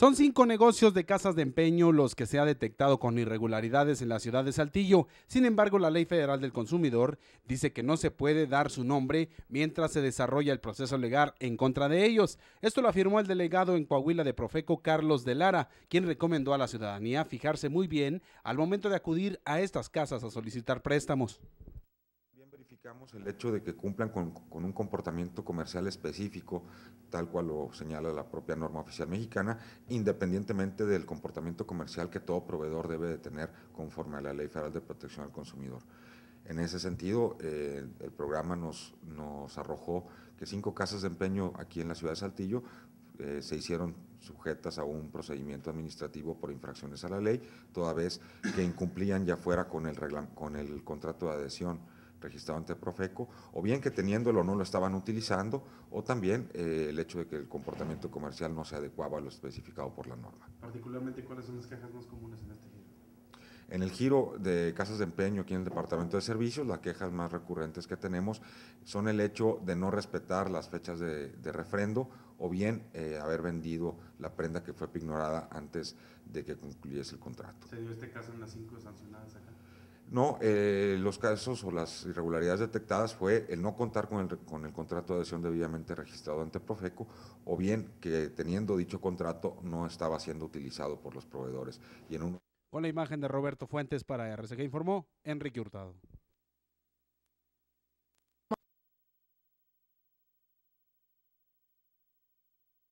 Son cinco negocios de casas de empeño los que se ha detectado con irregularidades en la ciudad de Saltillo. Sin embargo, la Ley Federal del Consumidor dice que no se puede dar su nombre mientras se desarrolla el proceso legal en contra de ellos. Esto lo afirmó el delegado en Coahuila de Profeco, Carlos de Lara, quien recomendó a la ciudadanía fijarse muy bien al momento de acudir a estas casas a solicitar préstamos el hecho de que cumplan con, un comportamiento comercial específico, tal cual lo señala la propia norma oficial mexicana, independientemente del comportamiento comercial que todo proveedor debe de tener conforme a la Ley Federal de Protección al Consumidor. En ese sentido, eh, el programa nos, arrojó que cinco casas de empeño aquí en la ciudad de Saltillo eh, se hicieron sujetas a un procedimiento administrativo por infracciones a la ley, toda vez que incumplían ya fuera con el, con el contrato de adhesión registrado ante Profeco, o bien que teniéndolo no lo estaban utilizando, o también eh, el hecho de que el comportamiento comercial no se adecuaba a lo especificado por la norma. Particularmente, ¿cuáles son las quejas más comunes en este giro? En el giro de casas de empeño aquí en el Departamento de Servicios, las quejas más recurrentes que tenemos son el hecho de no respetar las fechas de, refrendo o bien eh, haber vendido la prenda que fue ignorada antes de que concluyese el contrato. ¿Se dio este caso en las cinco sancionadas acá? No, eh, los casos o las irregularidades detectadas fue el no contar con el, con el contrato de adhesión debidamente registrado ante Profeco o bien que teniendo dicho contrato no estaba siendo utilizado por los proveedores. Y en Con la imagen de Roberto Fuentes para RCG informó Enrique Hurtado.